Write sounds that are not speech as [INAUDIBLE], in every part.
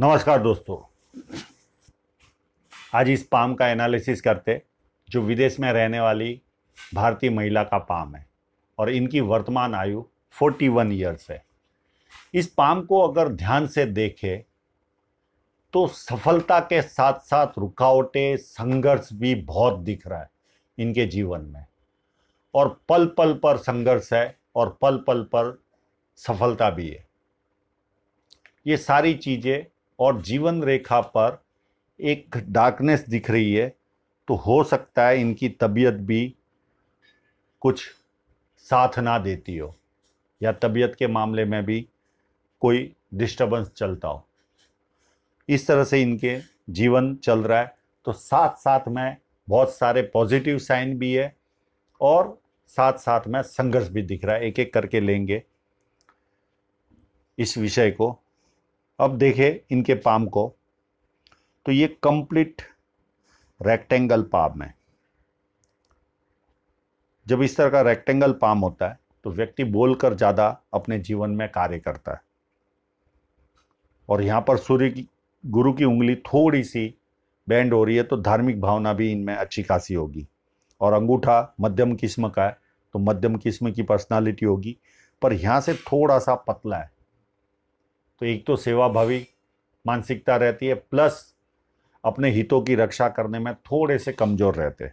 नमस्कार दोस्तों आज इस पाम का एनालिसिस करते जो विदेश में रहने वाली भारतीय महिला का पाम है और इनकी वर्तमान आयु 41 ईयर्स है इस पाम को अगर ध्यान से देखें तो सफलता के साथ साथ रुकावटें संघर्ष भी बहुत दिख रहा है इनके जीवन में और पल पल पर संघर्ष है और पल पल पर सफलता भी है ये सारी चीज़ें और जीवन रेखा पर एक डार्कनेस दिख रही है तो हो सकता है इनकी तबीयत भी कुछ साथ ना देती हो या तबीयत के मामले में भी कोई डिस्टरबेंस चलता हो इस तरह से इनके जीवन चल रहा है तो साथ साथ में बहुत सारे पॉजिटिव साइन भी है और साथ साथ में संघर्ष भी दिख रहा है एक एक करके लेंगे इस विषय को अब देखें इनके पाम को तो ये कंप्लीट रेक्टेंगल पाम है जब इस तरह का रेक्टेंगल पाम होता है तो व्यक्ति बोलकर ज़्यादा अपने जीवन में कार्य करता है और यहाँ पर सूर्य की गुरु की उंगली थोड़ी सी बैंड हो रही है तो धार्मिक भावना भी इनमें अच्छी खासी होगी और अंगूठा मध्यम किस्म का है तो मध्यम किस्म की पर्सनालिटी होगी पर यहाँ से थोड़ा सा पतला है तो एक तो सेवाभावी मानसिकता रहती है प्लस अपने हितों की रक्षा करने में थोड़े से कमज़ोर रहते हैं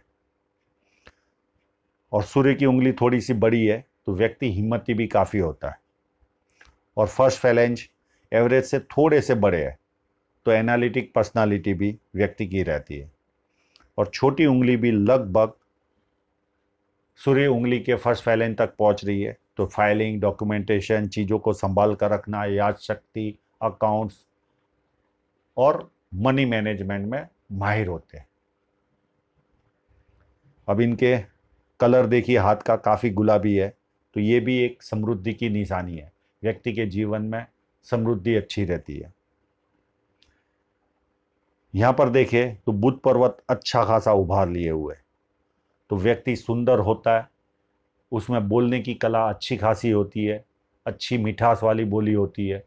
और सूर्य की उंगली थोड़ी सी बड़ी है तो व्यक्ति हिम्मती भी काफ़ी होता है और फर्स्ट फैलेंज एवरेज से थोड़े से बड़े हैं तो एनालिटिक पर्सनालिटी भी व्यक्ति की रहती है और छोटी उंगली भी लगभग सूर्य उंगली के फर्स्ट फैलन तक पहुंच रही है तो फाइलिंग डॉक्यूमेंटेशन चीज़ों को संभाल कर रखना याद शक्ति अकाउंट्स और मनी मैनेजमेंट में माहिर होते हैं अब इनके कलर देखिए हाथ का काफ़ी गुलाबी है तो ये भी एक समृद्धि की निशानी है व्यक्ति के जीवन में समृद्धि अच्छी रहती है यहाँ पर देखें तो बुध पर्वत अच्छा खासा उभार लिए हुए है तो व्यक्ति सुंदर होता है उसमें बोलने की कला अच्छी खासी होती है अच्छी मिठास वाली बोली होती है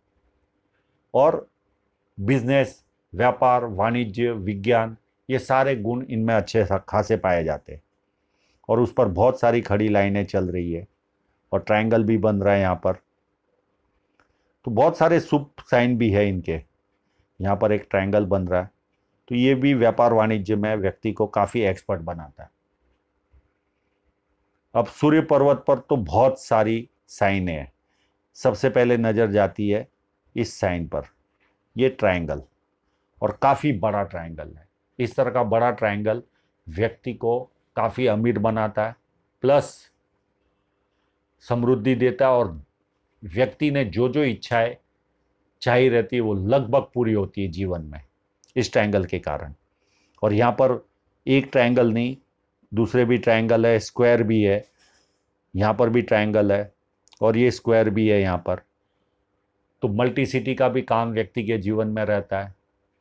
और बिजनेस व्यापार वाणिज्य विज्ञान ये सारे गुण इनमें अच्छे खासे पाए जाते हैं और उस पर बहुत सारी खड़ी लाइनें चल रही है और ट्रायंगल भी बन रहा है यहाँ पर तो बहुत सारे शुभ साइन भी है इनके यहाँ पर एक ट्रायंगल बन रहा है तो ये भी व्यापार वाणिज्य में व्यक्ति को काफ़ी एक्सपर्ट बनाता है अब सूर्य पर्वत पर तो बहुत सारी साइनें हैं सबसे पहले नज़र जाती है इस साइन पर ये ट्रायंगल और काफ़ी बड़ा ट्रायंगल है इस तरह का बड़ा ट्रायंगल व्यक्ति को काफ़ी अमीर बनाता है प्लस समृद्धि देता है और व्यक्ति ने जो जो इच्छाएं चाहिए रहती है वो लगभग पूरी होती है जीवन में इस ट्रायंगल के कारण और यहाँ पर एक ट्रायंगल नहीं दूसरे भी ट्रायंगल है स्क्वायर भी है यहाँ पर भी ट्रायंगल है और ये स्क्वायर भी है यहाँ पर तो मल्टी सिटी का भी काम व्यक्ति के जीवन में रहता है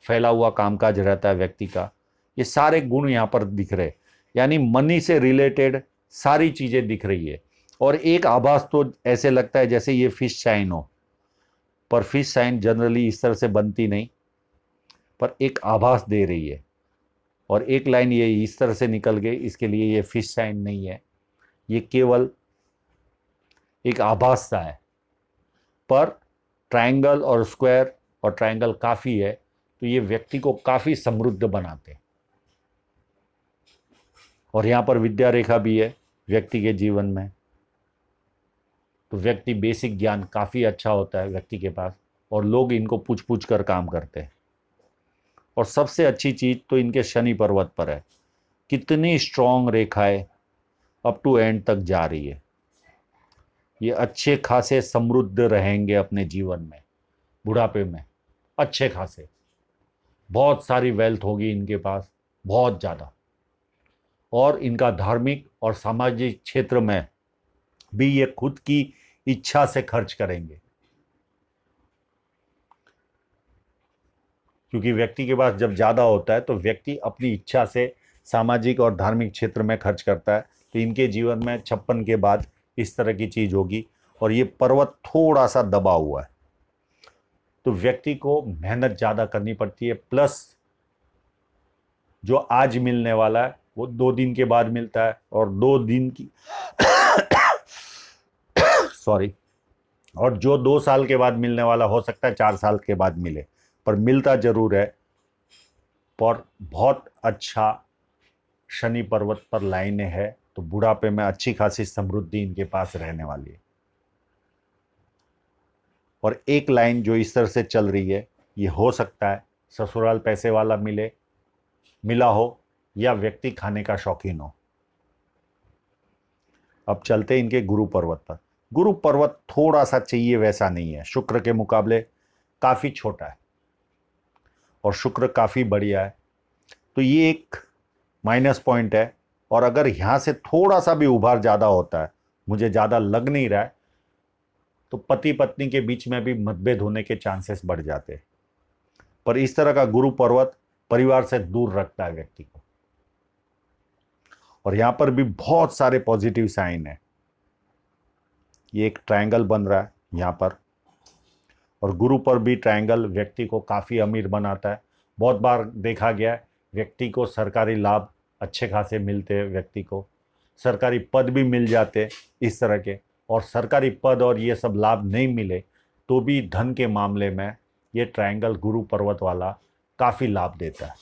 फैला हुआ कामकाज रहता है व्यक्ति का ये सारे गुण यहाँ पर दिख रहे यानी मनी से रिलेटेड सारी चीज़ें दिख रही है और एक आभास तो ऐसे लगता है जैसे ये फिश साइन हो पर फिश साइन जनरली इस तरह से बनती नहीं पर एक आभास दे रही है और एक लाइन ये इस तरह से निकल गई इसके लिए ये फिश साइन नहीं है ये केवल एक आभास सा है पर ट्रायंगल और स्क्वायर और ट्रायंगल काफ़ी है तो ये व्यक्ति को काफ़ी समृद्ध बनाते हैं और यहाँ पर विद्या रेखा भी है व्यक्ति के जीवन में तो व्यक्ति बेसिक ज्ञान काफ़ी अच्छा होता है व्यक्ति के पास और लोग इनको पूछ पूछ कर काम करते हैं और सबसे अच्छी चीज़ तो इनके शनि पर्वत पर है कितनी स्ट्रॉन्ग रेखाएं अप टू एंड तक जा रही है ये अच्छे खासे समृद्ध रहेंगे अपने जीवन में बुढ़ापे में अच्छे खासे बहुत सारी वेल्थ होगी इनके पास बहुत ज़्यादा और इनका धार्मिक और सामाजिक क्षेत्र में भी ये खुद की इच्छा से खर्च करेंगे क्योंकि व्यक्ति के पास जब ज़्यादा होता है तो व्यक्ति अपनी इच्छा से सामाजिक और धार्मिक क्षेत्र में खर्च करता है तो इनके जीवन में छप्पन के बाद इस तरह की चीज़ होगी और ये पर्वत थोड़ा सा दबा हुआ है तो व्यक्ति को मेहनत ज़्यादा करनी पड़ती है प्लस जो आज मिलने वाला है वो दो दिन के बाद मिलता है और दो दिन की [COUGHS] सॉरी और जो दो साल के बाद मिलने वाला हो सकता है चार साल के बाद मिले पर मिलता ज़रूर है पर बहुत अच्छा शनि पर्वत पर लाइने है तो बुढ़ापे में अच्छी खासी समृद्धि इनके पास रहने वाली है और एक लाइन जो इस तरह से चल रही है ये हो सकता है ससुराल पैसे वाला मिले मिला हो या व्यक्ति खाने का शौकीन हो अब चलते इनके गुरु पर्वत पर गुरु पर्वत थोड़ा सा चाहिए वैसा नहीं है शुक्र के मुकाबले काफ़ी छोटा है और शुक्र काफ़ी बढ़िया है तो ये एक माइनस पॉइंट है और अगर यहाँ से थोड़ा सा भी उभार ज़्यादा होता है मुझे ज़्यादा लग नहीं रहा है तो पति पत्नी के बीच में भी मतभेद होने के चांसेस बढ़ जाते हैं पर इस तरह का गुरु पर्वत परिवार से दूर रखता है व्यक्ति को और यहाँ पर भी बहुत सारे पॉजिटिव साइन है ये एक ट्रायंगल बन रहा है यहाँ पर और गुरु पर भी ट्रायंगल व्यक्ति को काफ़ी अमीर बनाता है बहुत बार देखा गया है व्यक्ति को सरकारी लाभ अच्छे खासे मिलते हैं व्यक्ति को सरकारी पद भी मिल जाते इस तरह के और सरकारी पद और ये सब लाभ नहीं मिले तो भी धन के मामले में ये ट्रायंगल गुरु पर्वत वाला काफ़ी लाभ देता है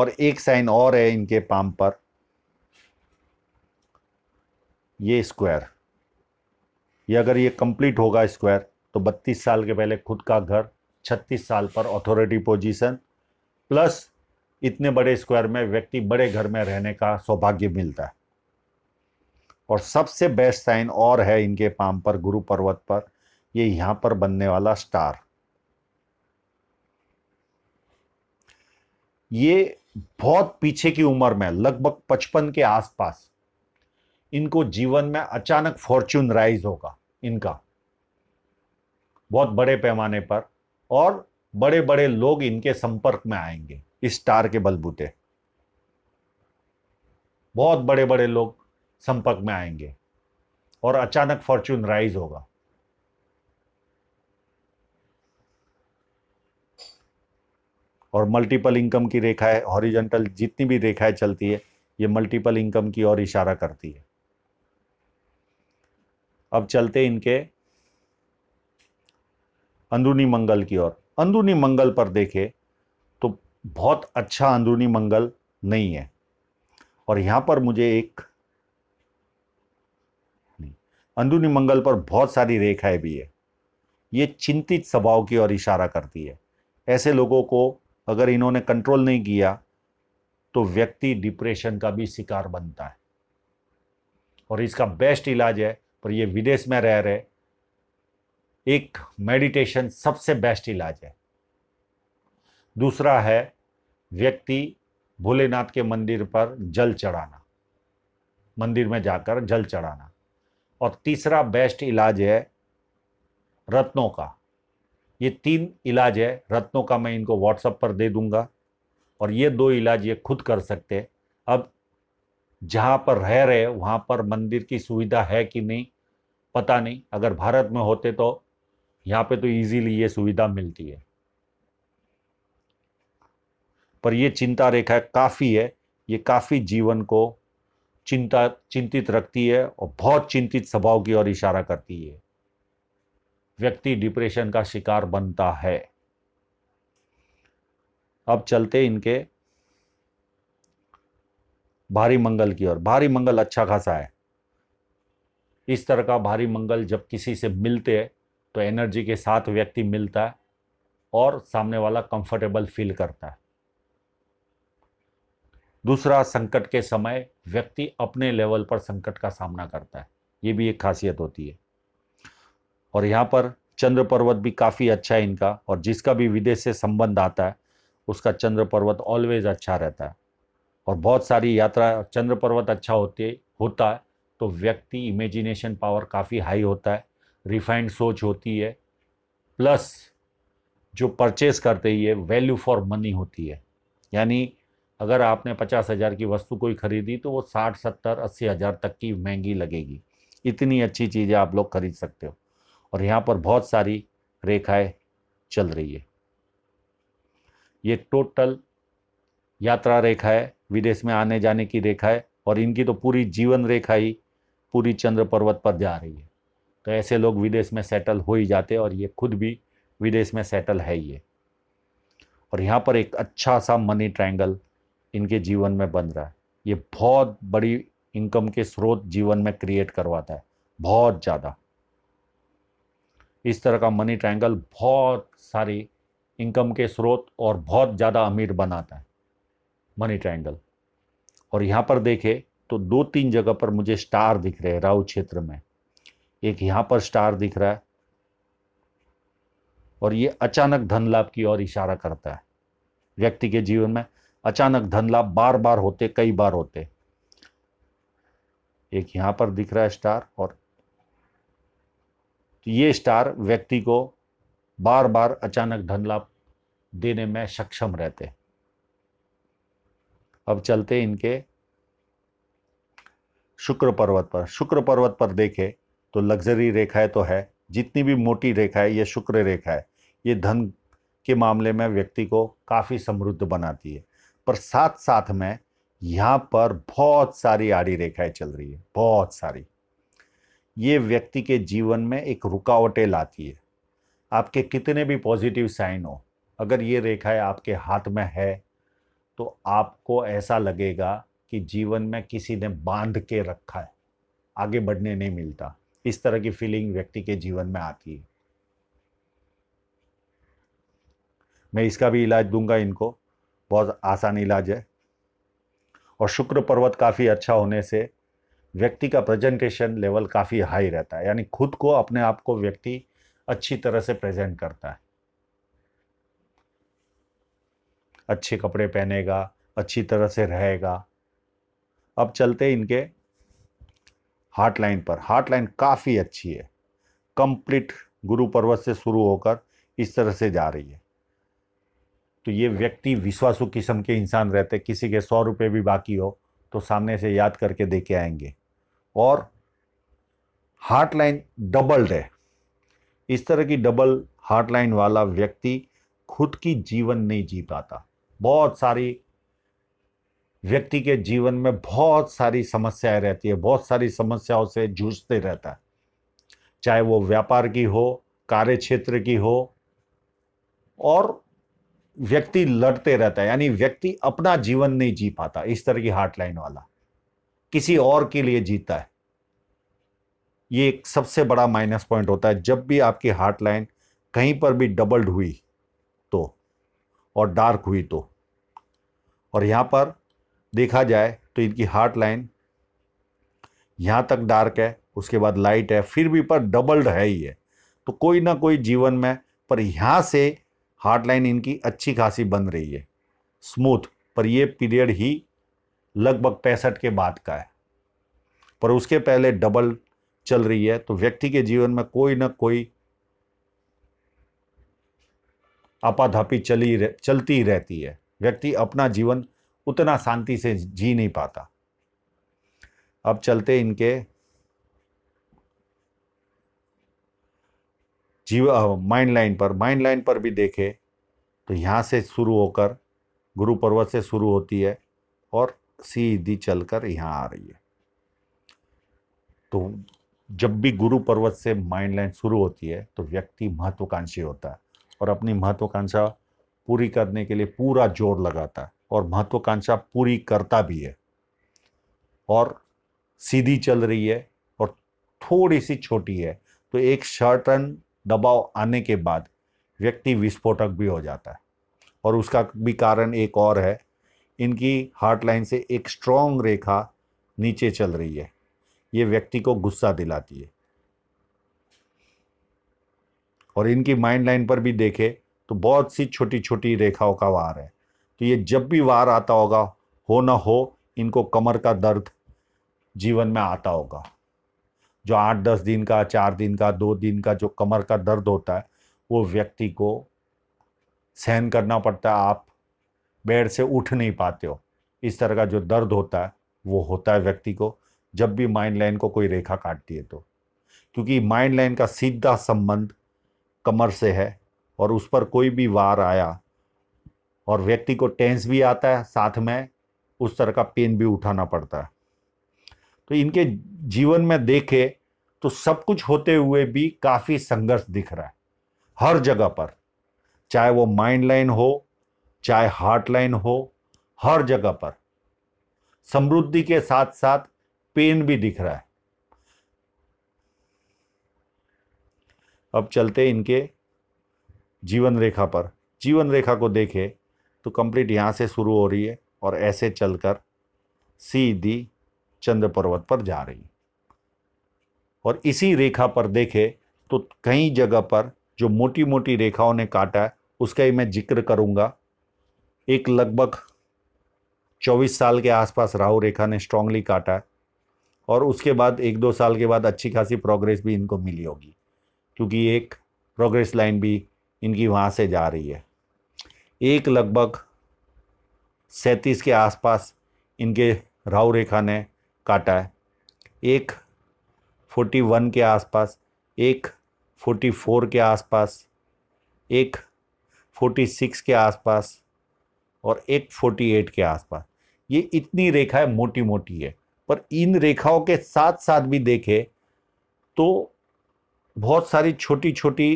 और एक साइन और है इनके पाम पर ये स्क्वायर ये अगर ये कंप्लीट होगा स्क्वायर तो 32 साल के पहले खुद का घर 36 साल पर अथॉरिटी पोजीशन प्लस इतने बड़े स्क्वायर में व्यक्ति बड़े घर में रहने का सौभाग्य मिलता है और सबसे बेस्ट साइन और है इनके पाम पर गुरु पर्वत पर ये यहां पर बनने वाला स्टार ये बहुत पीछे की उम्र में लगभग पचपन के आसपास इनको जीवन में अचानक फॉर्च्यून राइज होगा इनका बहुत बड़े पैमाने पर और बड़े बड़े लोग इनके संपर्क में आएंगे इस स्टार के बलबूते बहुत बड़े बड़े लोग संपर्क में आएंगे और अचानक फॉर्च्यून राइज होगा और मल्टीपल इनकम की रेखा है हॉरिजेंटल जितनी भी रेखाएं चलती है ये मल्टीपल इनकम की ओर इशारा करती है अब चलते इनके अंदरूनी मंगल की ओर अंदरूनी मंगल पर देखें तो बहुत अच्छा अंदरूनी मंगल नहीं है और यहाँ पर मुझे एक अंदरूनी मंगल पर बहुत सारी रेखाएं भी है ये चिंतित स्वभाव की ओर इशारा करती है ऐसे लोगों को अगर इन्होंने कंट्रोल नहीं किया तो व्यक्ति डिप्रेशन का भी शिकार बनता है और इसका बेस्ट इलाज है पर ये विदेश में रह रहे एक मेडिटेशन सबसे बेस्ट इलाज है दूसरा है व्यक्ति भोलेनाथ के मंदिर पर जल चढ़ाना मंदिर में जाकर जल चढ़ाना और तीसरा बेस्ट इलाज है रत्नों का ये तीन इलाज है रत्नों का मैं इनको व्हाट्सअप पर दे दूंगा और ये दो इलाज ये खुद कर सकते अब जहाँ पर रह रहे वहाँ पर मंदिर की सुविधा है कि नहीं पता नहीं अगर भारत में होते तो यहाँ पे तो इजीली ये सुविधा मिलती है पर ये चिंता रेखा काफ़ी है ये काफ़ी जीवन को चिंता चिंतित रखती है और बहुत चिंतित स्वभाव की ओर इशारा करती है व्यक्ति डिप्रेशन का शिकार बनता है अब चलते इनके भारी मंगल की ओर भारी मंगल अच्छा खासा है इस तरह का भारी मंगल जब किसी से मिलते हैं तो एनर्जी के साथ व्यक्ति मिलता है और सामने वाला कंफर्टेबल फील करता है दूसरा संकट के समय व्यक्ति अपने लेवल पर संकट का सामना करता है ये भी एक खासियत होती है और यहाँ पर चंद्र पर्वत भी काफ़ी अच्छा है इनका और जिसका भी विदेश से संबंध आता है उसका चंद्र पर्वत ऑलवेज अच्छा रहता है और बहुत सारी यात्रा चंद्र पर्वत अच्छा होते होता है तो व्यक्ति इमेजिनेशन पावर काफ़ी हाई होता है रिफाइंड सोच होती है प्लस जो परचेस करते ही है वैल्यू फॉर मनी होती है यानी अगर आपने पचास हज़ार की वस्तु कोई ख़रीदी तो वो साठ सत्तर अस्सी हज़ार तक की महंगी लगेगी इतनी अच्छी चीज़ें आप लोग खरीद सकते हो और यहाँ पर बहुत सारी रेखाएं चल रही है ये टोटल यात्रा रेखा है विदेश में आने जाने की रेखा है और इनकी तो पूरी जीवन रेखा ही पूरी चंद्र पर्वत पर जा रही है तो ऐसे लोग विदेश में सेटल हो ही जाते और ये खुद भी विदेश में सेटल है ये और यहाँ पर एक अच्छा सा मनी ट्रायंगल इनके जीवन में बन रहा है ये बहुत बड़ी इनकम के स्रोत जीवन में क्रिएट करवाता है बहुत ज़्यादा इस तरह का मनी ट्रायंगल बहुत सारी इनकम के स्रोत और बहुत ज़्यादा अमीर बनाता है मनी ट्रायंगल और यहाँ पर देखे तो दो तीन जगह पर मुझे स्टार दिख रहे हैं राहु क्षेत्र में एक यहां पर स्टार दिख रहा है और ये अचानक धन लाभ की ओर इशारा करता है व्यक्ति के जीवन में अचानक धन लाभ बार बार होते कई बार होते एक यहां पर दिख रहा है स्टार और तो ये स्टार व्यक्ति को बार बार अचानक धन लाभ देने में सक्षम रहते अब चलते इनके शुक्र पर्वत पर शुक्र पर्वत पर देखे तो लग्जरी रेखाएं तो है जितनी भी मोटी रेखा है ये शुक्र रेखा है ये धन के मामले में व्यक्ति को काफ़ी समृद्ध बनाती है पर साथ साथ में यहाँ पर बहुत सारी आड़ी रेखाएं चल रही है बहुत सारी ये व्यक्ति के जीवन में एक रुकावटें लाती है आपके कितने भी पॉजिटिव साइन हो अगर ये रेखाएं आपके हाथ में है तो आपको ऐसा लगेगा कि जीवन में किसी ने बांध के रखा है आगे बढ़ने नहीं मिलता इस तरह की फीलिंग व्यक्ति के जीवन में आती है मैं इसका भी इलाज दूंगा इनको बहुत आसान इलाज है और शुक्र पर्वत काफ़ी अच्छा होने से व्यक्ति का प्रेजेंटेशन लेवल काफ़ी हाई रहता है यानी खुद को अपने आप को व्यक्ति अच्छी तरह से प्रेजेंट करता है अच्छे कपड़े पहनेगा अच्छी तरह से रहेगा अब चलते इनके हार्ट लाइन पर हार्ट लाइन काफ़ी अच्छी है कंप्लीट गुरु पर्वत से शुरू होकर इस तरह से जा रही है तो ये व्यक्ति विश्वासु किस्म के इंसान रहते किसी के सौ रुपये भी बाकी हो तो सामने से याद करके दे के आएंगे और हार्ट लाइन डबल्ड है इस तरह की डबल हार्ट लाइन वाला व्यक्ति खुद की जीवन नहीं जी पाता बहुत सारी व्यक्ति के जीवन में बहुत सारी समस्याएं रहती है बहुत सारी समस्याओं से जूझते रहता है चाहे वो व्यापार की हो कार्य क्षेत्र की हो और व्यक्ति लड़ते रहता है यानी व्यक्ति अपना जीवन नहीं जी पाता इस तरह की हार्टलाइन वाला किसी और के लिए जीता है ये एक सबसे बड़ा माइनस पॉइंट होता है जब भी आपकी हार्टलाइन कहीं पर भी डबल्ड हुई तो और डार्क हुई तो और यहाँ पर देखा जाए तो इनकी हार्ट लाइन यहाँ तक डार्क है उसके बाद लाइट है फिर भी पर डबल्ड है ही है तो कोई ना कोई जीवन में पर यहाँ से हार्ट लाइन इनकी अच्छी खासी बन रही है स्मूथ पर ये पीरियड ही लगभग पैंसठ के बाद का है पर उसके पहले डबल चल रही है तो व्यक्ति के जीवन में कोई ना कोई आपाधापी चली रह, चलती रहती है व्यक्ति अपना जीवन उतना शांति से जी नहीं पाता अब चलते इनके जीव माइंड लाइन पर माइंड लाइन पर भी देखे तो यहाँ से शुरू होकर गुरु पर्वत से शुरू होती है और सीधी चलकर यहाँ आ रही है तो जब भी गुरु पर्वत से माइंड लाइन शुरू होती है तो व्यक्ति महत्वाकांक्षी होता है और अपनी महत्वाकांक्षा पूरी करने के लिए पूरा जोर लगाता है और महत्वाकांक्षा पूरी करता भी है और सीधी चल रही है और थोड़ी सी छोटी है तो एक शर्टन दबाव आने के बाद व्यक्ति विस्फोटक भी हो जाता है और उसका भी कारण एक और है इनकी हार्ट लाइन से एक स्ट्रॉन्ग रेखा नीचे चल रही है ये व्यक्ति को गुस्सा दिलाती है और इनकी माइंड लाइन पर भी देखे तो बहुत सी छोटी छोटी रेखाओं का वार है तो ये जब भी वार आता होगा हो ना हो इनको कमर का दर्द जीवन में आता होगा जो आठ दस दिन का चार दिन का दो दिन का जो कमर का दर्द होता है वो व्यक्ति को सहन करना पड़ता है आप बेड से उठ नहीं पाते हो इस तरह का जो दर्द होता है वो होता है व्यक्ति को जब भी माइंड लाइन को कोई रेखा काटती है तो क्योंकि माइंड लाइन का सीधा संबंध कमर से है और उस पर कोई भी वार आया और व्यक्ति को टेंस भी आता है साथ में उस तरह का पेन भी उठाना पड़ता है तो इनके जीवन में देखे तो सब कुछ होते हुए भी काफ़ी संघर्ष दिख रहा है हर जगह पर चाहे वो माइंड लाइन हो चाहे हार्ट लाइन हो हर जगह पर समृद्धि के साथ साथ पेन भी दिख रहा है अब चलते इनके जीवन रेखा पर जीवन रेखा को देखें तो कंप्लीट यहाँ से शुरू हो रही है और ऐसे चलकर सीधी चंद्र पर्वत पर जा रही और इसी रेखा पर देखे तो कई जगह पर जो मोटी मोटी रेखाओं ने काटा है उसका ही मैं जिक्र करूँगा एक लगभग 24 साल के आसपास राहु रेखा ने स्ट्रांगली काटा है और उसके बाद एक दो साल के बाद अच्छी खासी प्रोग्रेस भी इनको मिली होगी क्योंकि एक प्रोग्रेस लाइन भी इनकी वहाँ से जा रही है एक लगभग सैंतीस के आसपास इनके राव रेखा ने काटा है एक फोर्टी वन के आसपास एक फोर्टी फोर के आसपास एक फोर्टी सिक्स के आसपास और एक फोर्टी एट के आसपास ये इतनी रेखाएं मोटी मोटी है पर इन रेखाओं के साथ साथ भी देखें तो बहुत सारी छोटी छोटी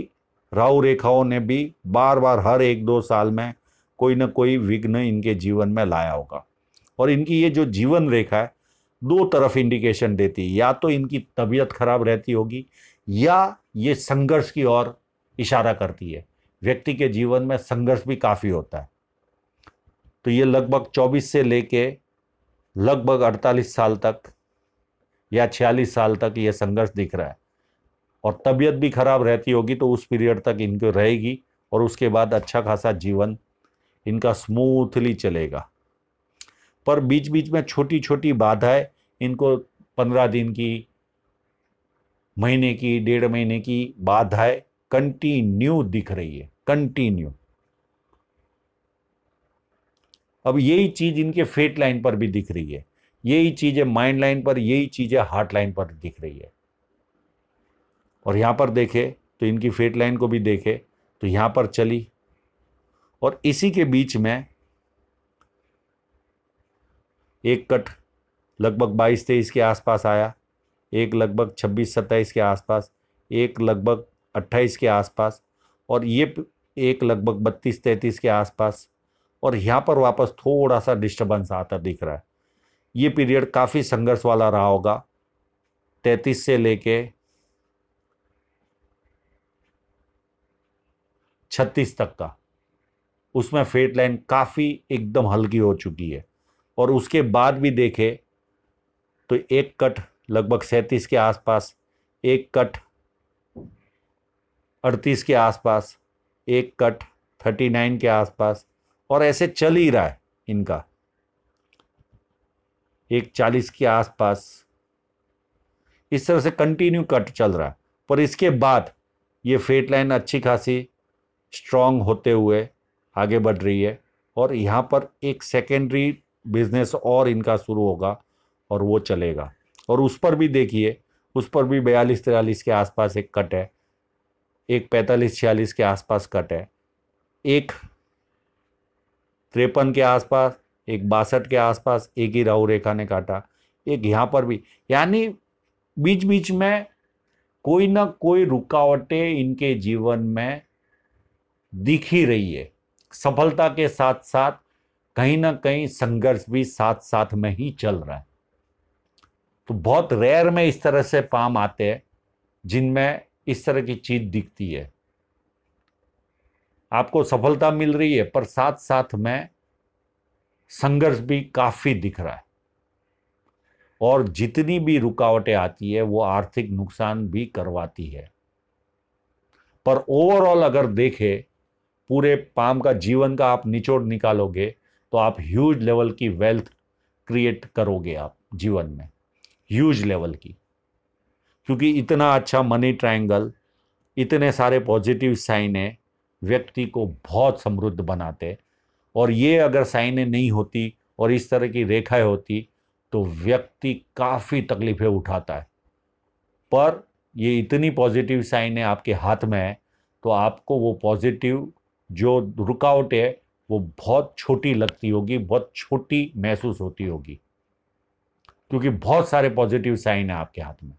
राहु रेखाओं ने भी बार बार हर एक दो साल में कोई ना कोई विघ्न इनके जीवन में लाया होगा और इनकी ये जो जीवन रेखा है दो तरफ इंडिकेशन देती है या तो इनकी तबीयत खराब रहती होगी या ये संघर्ष की ओर इशारा करती है व्यक्ति के जीवन में संघर्ष भी काफ़ी होता है तो ये लगभग 24 से लेके लगभग 48 साल तक या 46 साल तक ये संघर्ष दिख रहा है और तबीयत भी खराब रहती होगी तो उस पीरियड तक इनको रहेगी और उसके बाद अच्छा खासा जीवन इनका स्मूथली चलेगा पर बीच बीच में छोटी छोटी बाधाएं इनको पंद्रह दिन की महीने की डेढ़ महीने की बाधाएं कंटिन्यू दिख रही है कंटिन्यू अब यही चीज़ इनके फेट लाइन पर भी दिख रही है यही चीज़ें माइंड लाइन पर यही चीज़ें हार्ट लाइन पर दिख रही है और यहाँ पर देखे तो इनकी फेट लाइन को भी देखे तो यहाँ पर चली और इसी के बीच में एक कट लगभग बाईस तेईस के आसपास आया एक लगभग छब्बीस सत्ताईस के आसपास एक लगभग अट्ठाईस के आसपास और ये एक लगभग बत्तीस तैंतीस के आसपास और यहाँ पर वापस थोड़ा सा डिस्टर्बेंस आता दिख रहा है ये पीरियड काफ़ी संघर्ष वाला रहा होगा तैंतीस से लेके छत्तीस तक का उसमें फेट लाइन काफ़ी एकदम हल्की हो चुकी है और उसके बाद भी देखे तो एक कट लगभग सैंतीस के आसपास एक कट अड़तीस के आसपास एक कट थर्टी नाइन के आसपास और ऐसे चल ही रहा है इनका एक चालीस के आसपास इस तरह से कंटिन्यू कट चल रहा है पर इसके बाद ये फेट लाइन अच्छी खासी स्ट्रांग होते हुए आगे बढ़ रही है और यहाँ पर एक सेकेंडरी बिजनेस और इनका शुरू होगा और वो चलेगा और उस पर भी देखिए उस पर भी बयालीस तिरालीस के आसपास एक कट है एक पैंतालीस छियालीस के आसपास कट है एक त्रेपन के आसपास एक बासठ के आसपास एक ही राहु रेखा ने काटा एक यहाँ पर भी यानी बीच बीच में कोई ना कोई रुकावटें इनके जीवन में दिख ही रही है सफलता के साथ साथ कहीं ना कहीं संघर्ष भी साथ साथ में ही चल रहा है तो बहुत रेयर में इस तरह से पाम आते हैं जिनमें इस तरह की चीज दिखती है आपको सफलता मिल रही है पर साथ साथ में संघर्ष भी काफ़ी दिख रहा है और जितनी भी रुकावटें आती है वो आर्थिक नुकसान भी करवाती है पर ओवरऑल अगर देखें पूरे पाम का जीवन का आप निचोड़ निकालोगे तो आप ह्यूज लेवल की वेल्थ क्रिएट करोगे आप जीवन में ह्यूज लेवल की क्योंकि इतना अच्छा मनी ट्रायंगल इतने सारे पॉजिटिव है व्यक्ति को बहुत समृद्ध बनाते और ये अगर साइने नहीं होती और इस तरह की रेखाएं होती तो व्यक्ति काफ़ी तकलीफ़ें उठाता है पर ये इतनी पॉजिटिव साइनें आपके हाथ में है तो आपको वो पॉजिटिव जो रुकावट है वो बहुत छोटी लगती होगी बहुत छोटी महसूस होती होगी क्योंकि बहुत सारे पॉजिटिव साइन है आपके हाथ में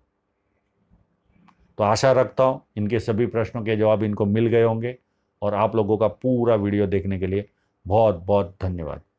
तो आशा रखता हूँ इनके सभी प्रश्नों के जवाब इनको मिल गए होंगे और आप लोगों का पूरा वीडियो देखने के लिए बहुत बहुत धन्यवाद